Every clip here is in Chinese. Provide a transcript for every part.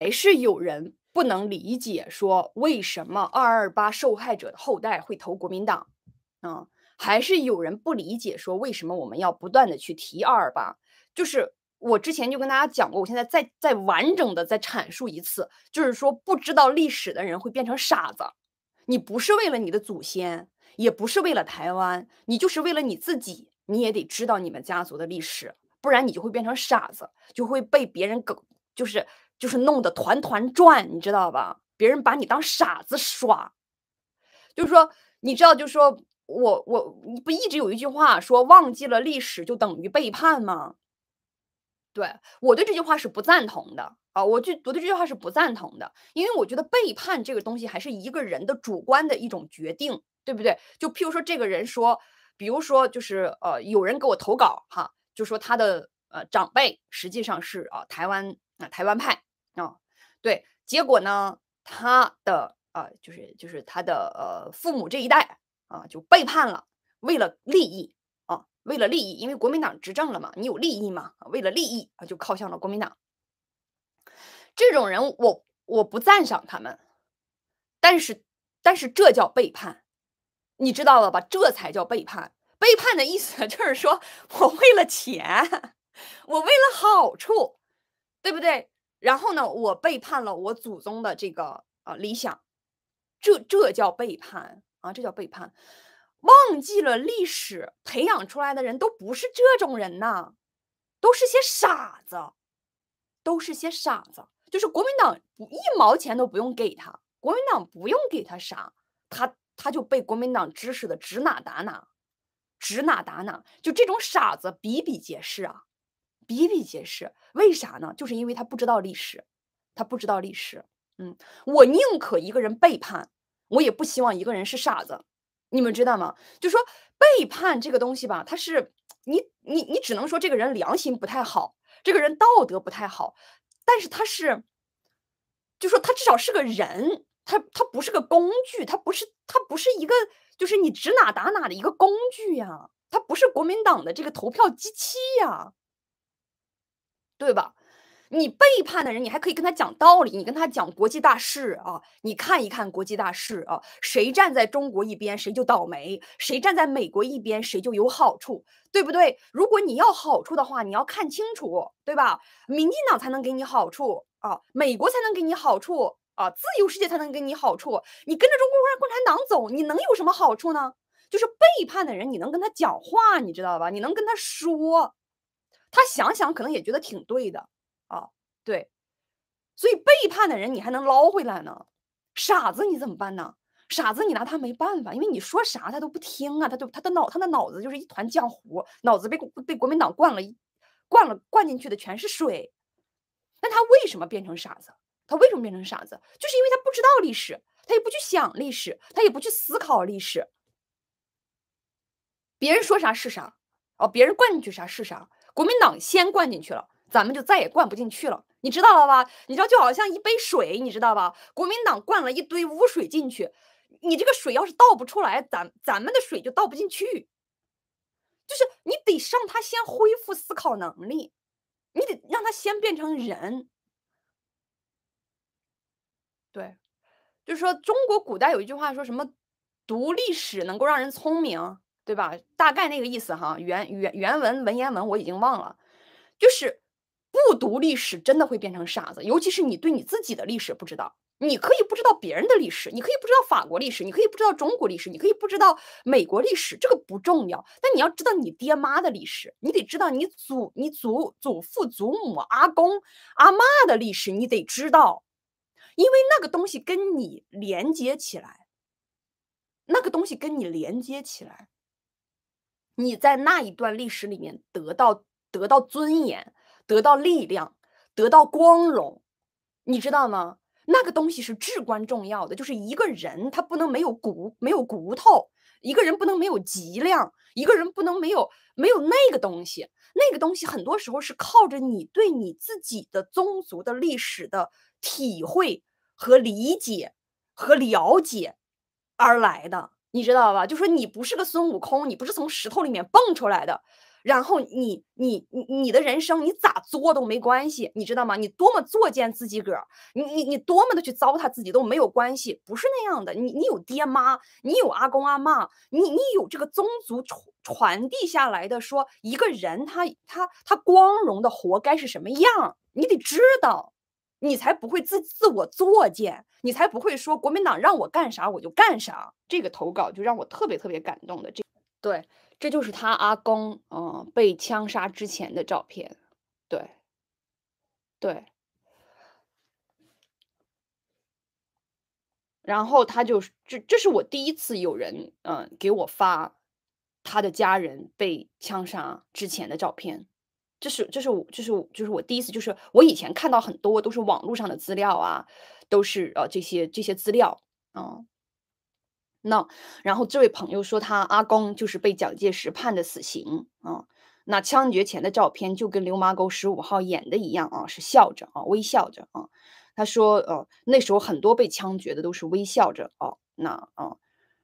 还是有人不能理解，说为什么二二八受害者的后代会投国民党？啊，还是有人不理解，说为什么我们要不断的去提二二八？就是我之前就跟大家讲过，我现在再再完整的再阐述一次，就是说不知道历史的人会变成傻子。你不是为了你的祖先，也不是为了台湾，你就是为了你自己，你也得知道你们家族的历史，不然你就会变成傻子，就会被别人梗，就是。就是弄得团团转，你知道吧？别人把你当傻子耍，就是说，你知道，就是说我我你不一直有一句话说忘记了历史就等于背叛吗？对我对这句话是不赞同的啊！我就我对这句话是不赞同的，因为我觉得背叛这个东西还是一个人的主观的一种决定，对不对？就譬如说，这个人说，比如说就是呃，有人给我投稿哈，就说他的呃长辈实际上是啊台湾啊台湾派。啊，对，结果呢？他的啊，就是就是他的呃父母这一代啊，就背叛了，为了利益啊，为了利益，因为国民党执政了嘛，你有利益嘛，为了利益啊，就靠向了国民党。这种人，我我不赞赏他们，但是但是这叫背叛，你知道了吧？这才叫背叛。背叛的意思就是说我为了钱，我为了好处，对不对？然后呢，我背叛了我祖宗的这个呃理想，这这叫背叛啊，这叫背叛，忘记了历史培养出来的人都不是这种人呐，都是些傻子，都是些傻子，就是国民党一毛钱都不用给他，国民党不用给他啥，他他就被国民党指使的指哪打哪，指哪打哪，就这种傻子比比皆是啊。比比皆是，为啥呢？就是因为他不知道历史，他不知道历史。嗯，我宁可一个人背叛，我也不希望一个人是傻子。你们知道吗？就说背叛这个东西吧，他是你你你只能说这个人良心不太好，这个人道德不太好。但是他是，就说他至少是个人，他他不是个工具，他不是他不是一个就是你指哪打哪的一个工具呀，他不是国民党的这个投票机器呀。对吧？你背叛的人，你还可以跟他讲道理，你跟他讲国际大事啊，你看一看国际大事啊，谁站在中国一边，谁就倒霉；谁站在美国一边，谁就有好处，对不对？如果你要好处的话，你要看清楚，对吧？民进党才能给你好处啊，美国才能给你好处啊，自由世界才能给你好处。你跟着中国共产党走，你能有什么好处呢？就是背叛的人，你能跟他讲话，你知道吧？你能跟他说。他想想可能也觉得挺对的啊，对，所以背叛的人你还能捞回来呢，傻子你怎么办呢？傻子你拿他没办法，因为你说啥他都不听啊，他就他的脑他的脑子就是一团浆糊，脑子被被国民党灌了灌了灌进去的全是水。那他为什么变成傻子？他为什么变成傻子？就是因为他不知道历史，他也不去想历史，他也不去思考历史。别人说啥是啥，哦，别人灌进去啥是啥。国民党先灌进去了，咱们就再也灌不进去了，你知道了吧？你知道，就好像一杯水，你知道吧？国民党灌了一堆污水进去，你这个水要是倒不出来，咱咱们的水就倒不进去。就是你得让他先恢复思考能力，你得让他先变成人。对，就是说，中国古代有一句话说什么？读历史能够让人聪明。对吧？大概那个意思哈。原原原文文言文我已经忘了，就是不读历史真的会变成傻子。尤其是你对你自己的历史不知道，你可以不知道别人的历史，你可以不知道法国历史，你可以不知道中国历史，你可以不知道美国历史，这个不重要。但你要知道你爹妈的历史，你得知道你祖、你祖祖父、祖母、阿公、阿妈的历史，你得知道，因为那个东西跟你连接起来，那个东西跟你连接起来。你在那一段历史里面得到得到尊严，得到力量，得到光荣，你知道吗？那个东西是至关重要的。就是一个人，他不能没有骨，没有骨头；一个人不能没有脊梁；一个人不能没有没有那个东西。那个东西很多时候是靠着你对你自己的宗族的历史的体会和理解和了解而来的。你知道吧？就说你不是个孙悟空，你不是从石头里面蹦出来的。然后你你你你的人生，你咋作都没关系，你知道吗？你多么作践自己个儿，你你你多么的去糟蹋自己都没有关系，不是那样的。你你有爹妈，你有阿公阿妈，你你有这个宗族传传递下来的，说一个人他他他光荣的活该是什么样，你得知道。你才不会自自我作践，你才不会说国民党让我干啥我就干啥。这个投稿就让我特别特别感动的，这，对，这就是他阿公，嗯，被枪杀之前的照片，对，对，然后他就是，这这是我第一次有人，嗯，给我发他的家人被枪杀之前的照片。这是，这是，我，这是，我，就是我第一次，就是我以前看到很多都是网络上的资料啊，都是呃这些这些资料嗯。那然后这位朋友说，他阿公就是被蒋介石判的死刑啊。那枪决前的照片就跟《刘麻沟十五号》演的一样啊，是笑着啊，微笑着啊。他说，呃，那时候很多被枪决的都是微笑着哦。那啊，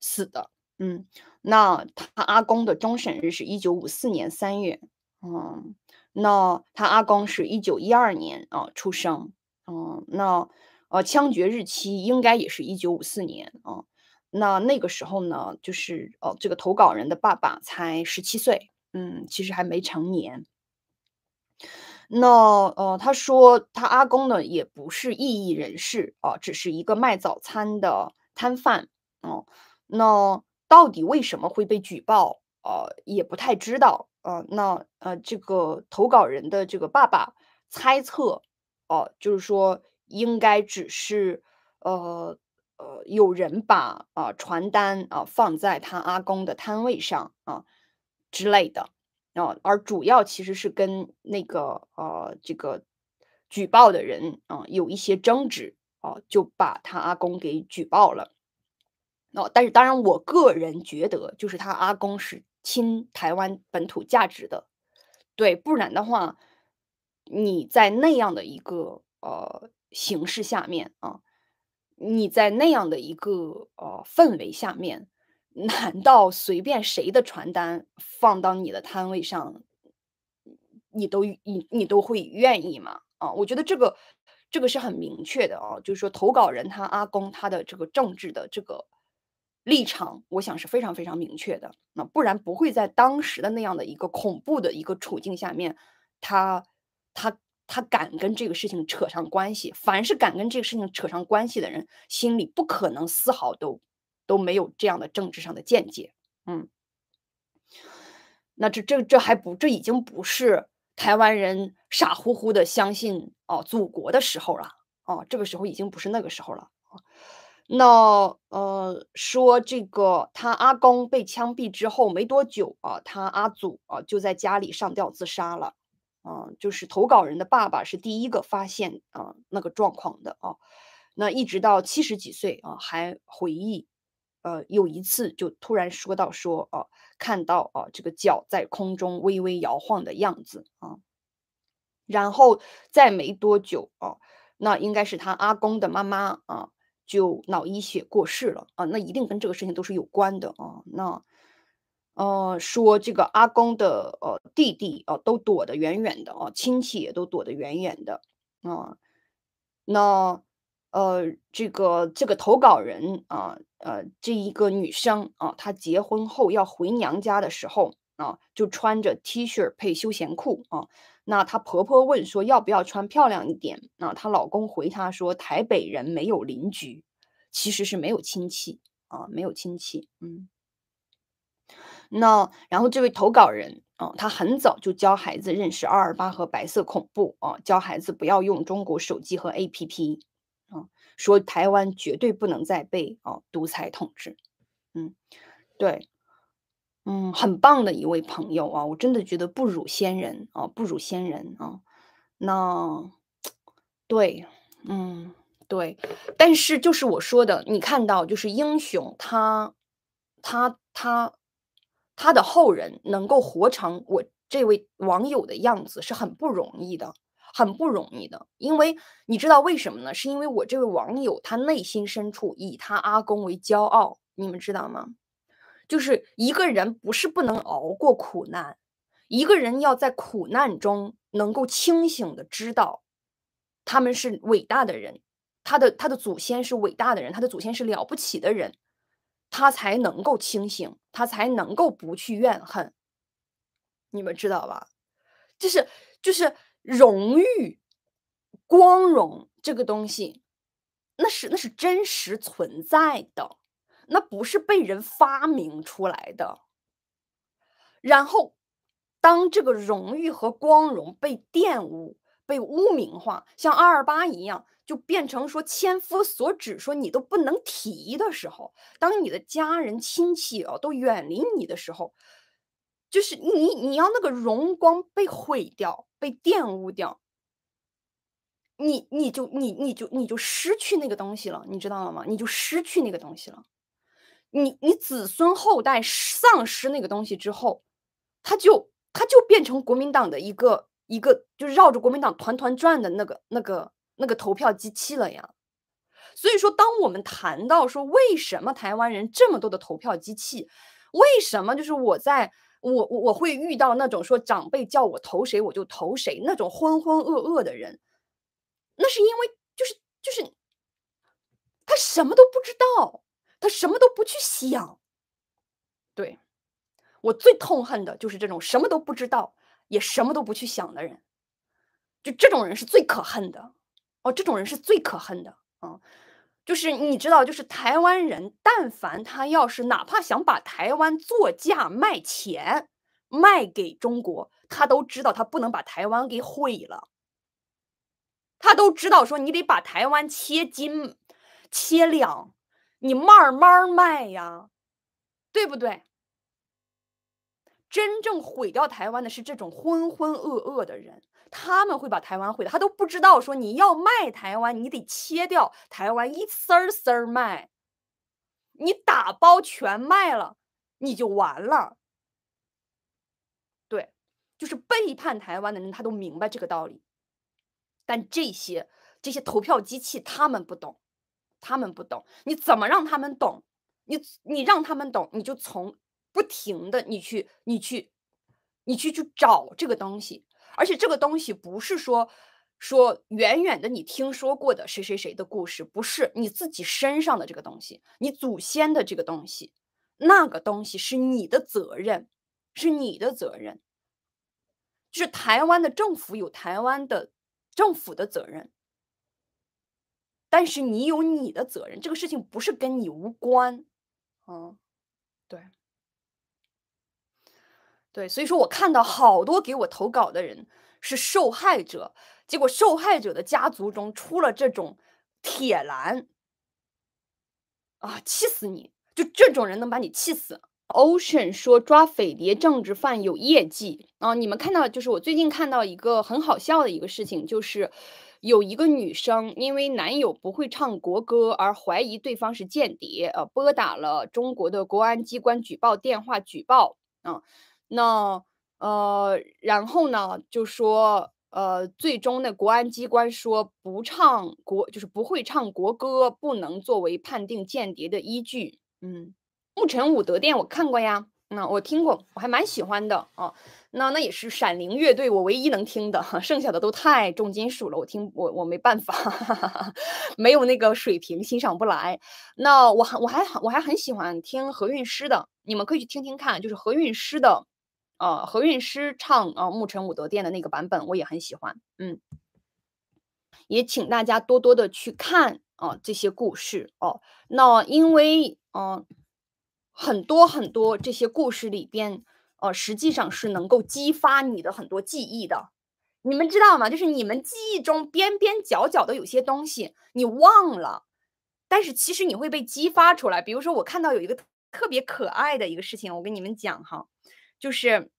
死的，嗯。那他阿公的终审日是一九五四年三月。嗯，那他阿公是一九一二年啊出生，嗯，那呃枪决日期应该也是一九五四年啊，那那个时候呢，就是哦这个投稿人的爸爸才十七岁，嗯，其实还没成年。那呃他说他阿公呢也不是异议人士啊，只是一个卖早餐的摊贩，嗯，那到底为什么会被举报？呃，也不太知道。啊，那呃，这个投稿人的这个爸爸猜测，哦，就是说应该只是，呃呃，有人把啊传单啊放在他阿公的摊位上啊之类的，啊、而主要其实是跟那个呃这个举报的人啊有一些争执啊，就把他阿公给举报了。那但是当然，我个人觉得，就是他阿公是亲台湾本土价值的，对，不然的话，你在那样的一个呃形式下面啊，你在那样的一个呃氛围下面，难道随便谁的传单放到你的摊位上，你都你你都会愿意吗？啊，我觉得这个这个是很明确的啊，就是说投稿人他阿公他的这个政治的这个。立场，我想是非常非常明确的。那不然不会在当时的那样的一个恐怖的一个处境下面，他，他，他敢跟这个事情扯上关系。凡是敢跟这个事情扯上关系的人，心里不可能丝毫都都没有这样的政治上的见解。嗯，那这这这还不，这已经不是台湾人傻乎乎的相信哦祖国的时候了。哦，这个时候已经不是那个时候了。那呃，说这个他阿公被枪毙之后没多久啊，他阿祖啊就在家里上吊自杀了，嗯，就是投稿人的爸爸是第一个发现啊那个状况的啊。那一直到七十几岁啊还回忆，呃，有一次就突然说到说啊，看到啊这个脚在空中微微摇晃的样子啊，然后再没多久啊，那应该是他阿公的妈妈啊。就脑溢血过世了啊，那一定跟这个事情都是有关的啊。那呃，说这个阿公的呃弟弟啊，都躲得远远的啊，亲戚也都躲得远远的啊。那呃，这个这个投稿人啊，呃，这一个女生啊，她结婚后要回娘家的时候啊，就穿着 T 恤配休闲裤啊。那她婆婆问说要不要穿漂亮一点？那她老公回她说，台北人没有邻居，其实是没有亲戚啊，没有亲戚。嗯，那然后这位投稿人啊，他很早就教孩子认识二二八和白色恐怖啊，教孩子不要用中国手机和 APP 啊，说台湾绝对不能再被啊独裁统治。嗯，对。嗯，很棒的一位朋友啊，我真的觉得不辱先人啊，不辱先人啊。那对，嗯对，但是就是我说的，你看到就是英雄他他他他的后人能够活成我这位网友的样子是很不容易的，很不容易的，因为你知道为什么呢？是因为我这位网友他内心深处以他阿公为骄傲，你们知道吗？就是一个人不是不能熬过苦难，一个人要在苦难中能够清醒的知道，他们是伟大的人，他的他的祖先是伟大的人，他的祖先是了不起的人，他才能够清醒，他才能够不去怨恨。你们知道吧？就是就是荣誉、光荣这个东西，那是那是真实存在的。那不是被人发明出来的。然后，当这个荣誉和光荣被玷污、被污名化，像二二八一样，就变成说千夫所指，说你都不能提的时候，当你的家人、亲戚哦都远离你的时候，就是你你要那个荣光被毁掉、被玷污掉，你你就你你就你就失去那个东西了，你知道了吗？你就失去那个东西了。你你子孙后代丧失那个东西之后，他就他就变成国民党的一个一个，就绕着国民党团团转的那个那个那个投票机器了呀。所以说，当我们谈到说为什么台湾人这么多的投票机器，为什么就是我在我我会遇到那种说长辈叫我投谁我就投谁那种浑浑噩噩的人，那是因为就是就是他什么都不知道。他什么都不去想，对，我最痛恨的就是这种什么都不知道也什么都不去想的人，就这种人是最可恨的哦，这种人是最可恨的啊！就是你知道，就是台湾人，但凡他要是哪怕想把台湾作价卖钱卖给中国，他都知道他不能把台湾给毁了，他都知道说你得把台湾切斤切两。你慢慢卖呀，对不对？真正毁掉台湾的是这种浑浑噩噩的人，他们会把台湾毁的。他都不知道说你要卖台湾，你得切掉台湾一丝儿丝儿卖，你打包全卖了，你就完了。对，就是背叛台湾的人，他都明白这个道理，但这些这些投票机器，他们不懂。他们不懂，你怎么让他们懂？你你让他们懂，你就从不停的你去你去，你去去找这个东西，而且这个东西不是说说远远的你听说过的谁谁谁的故事，不是你自己身上的这个东西，你祖先的这个东西，那个东西是你的责任，是你的责任，就是台湾的政府有台湾的政府的责任。但是你有你的责任，这个事情不是跟你无关，嗯，对，对，所以说我看到好多给我投稿的人是受害者，结果受害者的家族中出了这种铁栏，啊，气死你！就这种人能把你气死。Ocean 说抓匪谍政治犯有业绩啊，你们看到就是我最近看到一个很好笑的一个事情，就是。有一个女生因为男友不会唱国歌而怀疑对方是间谍，呃，拨打了中国的公安机关举报电话举报。嗯，那呃，然后呢，就说呃，最终呢，公安机关说不唱国就是不会唱国歌不能作为判定间谍的依据。嗯，牧尘武德殿我看过呀，那我听过，我还蛮喜欢的啊。那那也是闪灵乐队，我唯一能听的，剩下的都太重金属了，我听我我没办法，哈哈，没有那个水平欣赏不来。那我还我还我还很喜欢听何韵诗的，你们可以去听听看，就是何韵诗的，呃何韵诗唱呃《木城武德殿》的那个版本，我也很喜欢。嗯，也请大家多多的去看啊这些故事哦。那因为嗯很多很多这些故事里边。哦，实际上是能够激发你的很多记忆的，你们知道吗？就是你们记忆中边边角角的有些东西，你忘了，但是其实你会被激发出来。比如说，我看到有一个特别可爱的一个事情，我跟你们讲哈，就是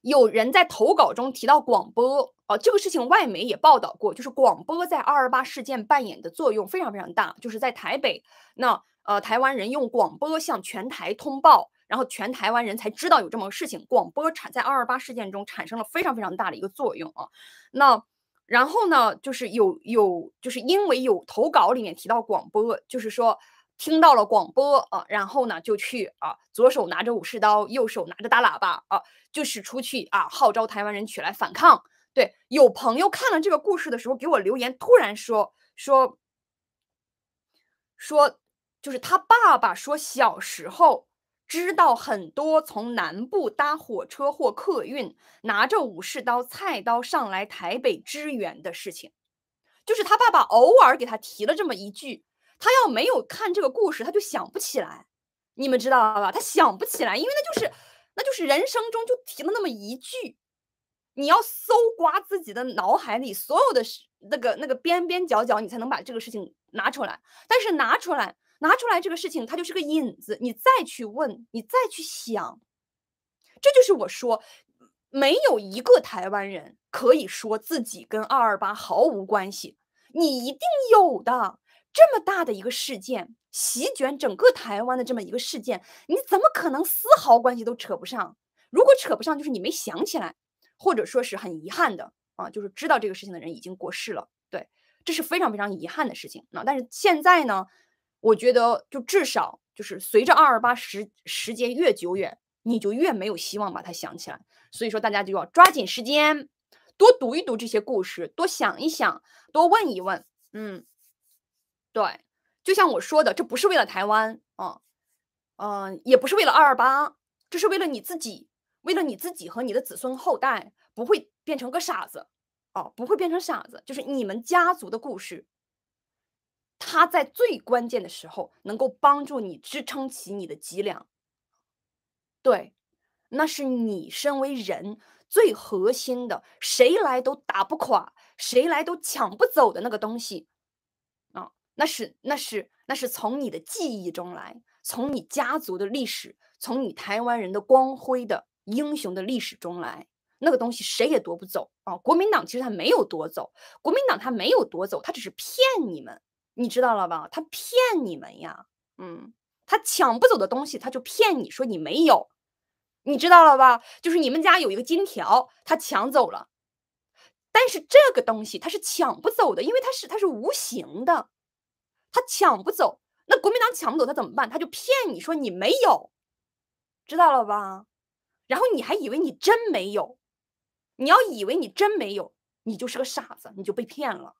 有人在投稿中提到广播哦，这个事情外媒也报道过，就是广播在二二八事件扮演的作用非常非常大，就是在台北那呃台湾人用广播向全台通报。然后全台湾人才知道有这么个事情，广播产在二二八事件中产生了非常非常大的一个作用啊。那然后呢，就是有有就是因为有投稿里面提到广播，就是说听到了广播啊，然后呢就去啊，左手拿着武士刀，右手拿着大喇叭啊，就是出去啊号召台湾人起来反抗。对，有朋友看了这个故事的时候给我留言，突然说说说，就是他爸爸说小时候。知道很多从南部搭火车或客运拿着武士刀菜刀上来台北支援的事情，就是他爸爸偶尔给他提了这么一句，他要没有看这个故事，他就想不起来。你们知道吧？他想不起来，因为那就是那就是人生中就提了那么一句，你要搜刮自己的脑海里所有的那个那个边边角角，你才能把这个事情拿出来。但是拿出来。拿出来这个事情，它就是个引子，你再去问，你再去想，这就是我说，没有一个台湾人可以说自己跟二二八毫无关系。你一定有的，这么大的一个事件，席卷整个台湾的这么一个事件，你怎么可能丝毫关系都扯不上？如果扯不上，就是你没想起来，或者说是很遗憾的啊，就是知道这个事情的人已经过世了，对，这是非常非常遗憾的事情。那但是现在呢？我觉得，就至少就是随着二二八时时间越久远，你就越没有希望把它想起来。所以说，大家就要抓紧时间，多读一读这些故事，多想一想，多问一问。嗯，对，就像我说的，这不是为了台湾啊，嗯，也不是为了二二八，这是为了你自己，为了你自己和你的子孙后代不会变成个傻子哦，不会变成傻子，就是你们家族的故事。他在最关键的时候能够帮助你支撑起你的脊梁，对，那是你身为人最核心的，谁来都打不垮，谁来都抢不走的那个东西，啊，那是那是那是从你的记忆中来，从你家族的历史，从你台湾人的光辉的英雄的历史中来，那个东西谁也夺不走啊！国民党其实他没有夺走，国民党他没有夺走，他只是骗你们。你知道了吧？他骗你们呀，嗯，他抢不走的东西，他就骗你说你没有，你知道了吧？就是你们家有一个金条，他抢走了，但是这个东西他是抢不走的，因为他是他是无形的，他抢不走。那国民党抢不走他怎么办？他就骗你说你没有，知道了吧？然后你还以为你真没有，你要以为你真没有，你就是个傻子，你就被骗了。